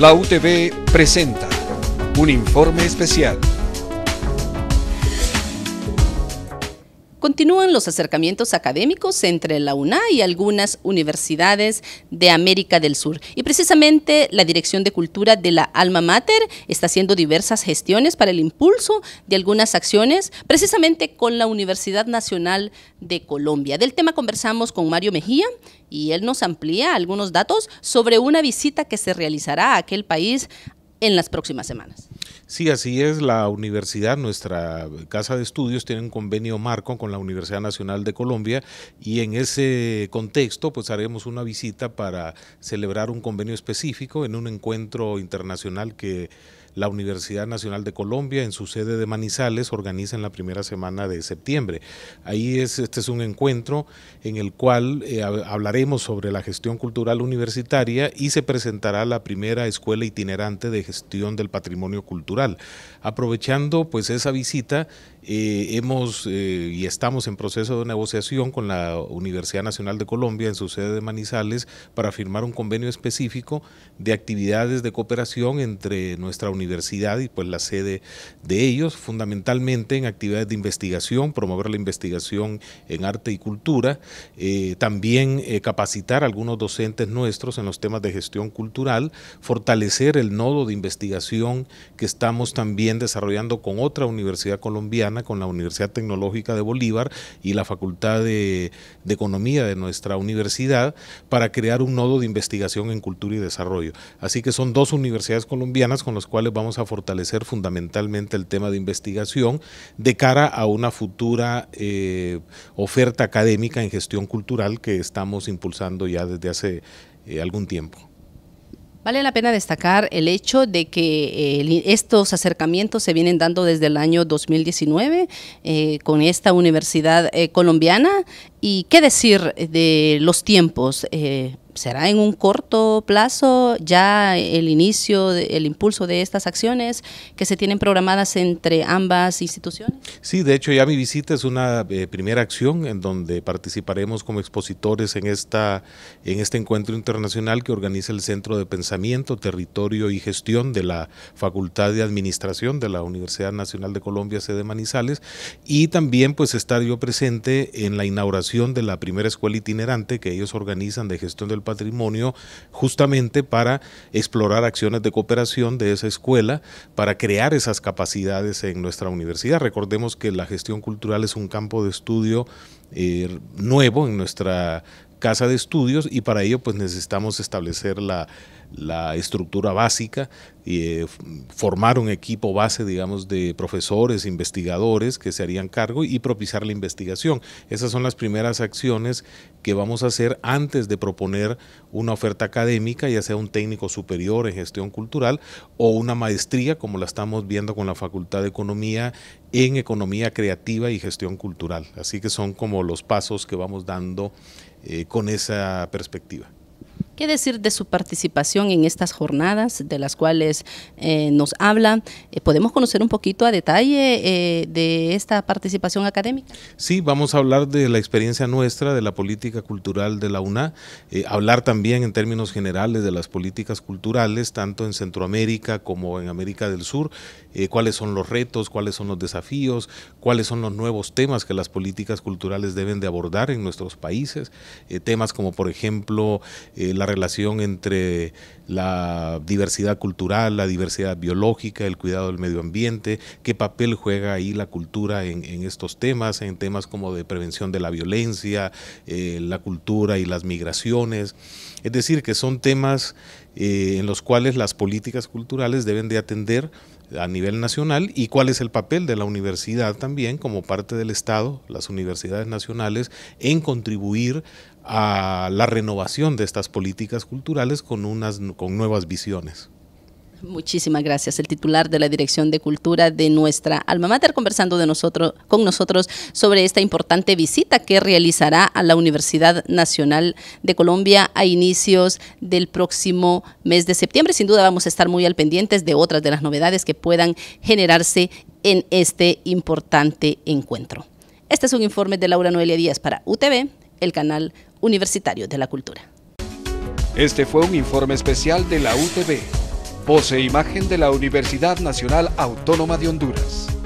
La UTV presenta un informe especial Continúan los acercamientos académicos entre la UNA y algunas universidades de América del Sur. Y precisamente la Dirección de Cultura de la Alma Mater está haciendo diversas gestiones para el impulso de algunas acciones, precisamente con la Universidad Nacional de Colombia. Del tema conversamos con Mario Mejía y él nos amplía algunos datos sobre una visita que se realizará a aquel país en las próximas semanas. Sí, así es. La universidad, nuestra casa de estudios, tiene un convenio marco con la Universidad Nacional de Colombia y en ese contexto pues haremos una visita para celebrar un convenio específico en un encuentro internacional que la Universidad Nacional de Colombia en su sede de Manizales organiza en la primera semana de septiembre. Ahí es, este es un encuentro en el cual eh, hablaremos sobre la gestión cultural universitaria y se presentará la primera escuela itinerante de gestión del patrimonio cultural cultural. Aprovechando pues esa visita eh, hemos eh, y estamos en proceso de negociación con la Universidad Nacional de Colombia en su sede de Manizales para firmar un convenio específico de actividades de cooperación entre nuestra universidad y pues la sede de ellos, fundamentalmente en actividades de investigación, promover la investigación en arte y cultura, eh, también capacitar a algunos docentes nuestros en los temas de gestión cultural, fortalecer el nodo de investigación que estamos también desarrollando con otra universidad colombiana con la Universidad Tecnológica de Bolívar y la Facultad de, Economía de nuestra universidad para crear un nodo de investigación en cultura y desarrollo. Así que son dos universidades colombianas con las cuales vamos a fortalecer fundamentalmente el tema de investigación de cara a una futura eh, oferta académica en gestión cultural que estamos impulsando ya desde hace eh, algún tiempo. Vale la pena destacar el hecho de que eh, estos acercamientos se vienen dando desde el año 2019 eh, con esta universidad eh, colombiana y qué decir de los tiempos será en un corto plazo ya el inicio, el impulso de estas acciones que se tienen programadas entre ambas instituciones? Sí, de hecho ya mi visita es una eh, primera acción en donde participaremos como expositores en, esta, en este encuentro internacional que organiza el Centro de Pensamiento, Territorio y Gestión de la Facultad de Administración de la Universidad Nacional de Colombia, sede Manizales, y también pues estar yo presente en la inauguración de la primera escuela itinerante que ellos organizan de gestión del justamente para explorar acciones de cooperación de esa escuela, para crear esas capacidades en nuestra universidad. Recordemos que la gestión cultural es un campo de estudio eh, nuevo en nuestra casa de estudios y para ello pues necesitamos establecer la, la estructura básica eh, formar un equipo base, digamos, de profesores, investigadores que se harían cargo y propiciar la investigación. Esas son las primeras acciones que vamos a hacer antes de proponer una oferta académica, ya sea un técnico superior en gestión cultural o una maestría, como la estamos viendo con la Facultad de Economía, en economía creativa y gestión cultural. Así que son como los pasos que vamos dando eh, con esa perspectiva. ¿Qué decir de su participación en estas jornadas de las cuales eh, nos habla? Eh, ¿Podemos conocer un poquito a detalle eh, de esta participación académica? Sí, vamos a hablar de la experiencia nuestra, de la política cultural de la UNA, hablar también en términos generales de las políticas culturales, tanto en Centroamérica como en América del Sur, cuáles son los retos, cuáles son los desafíos, cuáles son los nuevos temas que las políticas culturales deben de abordar en nuestros países, temas como por ejemplo la relación entre la diversidad cultural, la diversidad biológica, el cuidado del medio ambiente, qué papel juega ahí la cultura en, estos temas, en temas como de prevención de la violencia, eh, la cultura y las migraciones. Es decir, que son temas eh, en los cuales las políticas culturales deben de atender a nivel nacional y cuál es el papel de la universidad también como parte del Estado, las universidades nacionales, en contribuir a la renovación de estas políticas culturales con, unas, con nuevas visiones. Muchísimas gracias. El titular de la Dirección de Cultura de nuestra alma mater conversando de nosotros, con nosotros sobre esta importante visita que realizará a la Universidad Nacional de Colombia a inicios del próximo mes de septiembre. Sin duda vamos a estar muy al pendientes de otras de las novedades que puedan generarse en este importante encuentro. Este es un informe de Laura Noelia Díaz para UTV el canal universitario de la cultura. Este fue un informe especial de la UTB. posee imagen de la Universidad Nacional Autónoma de Honduras.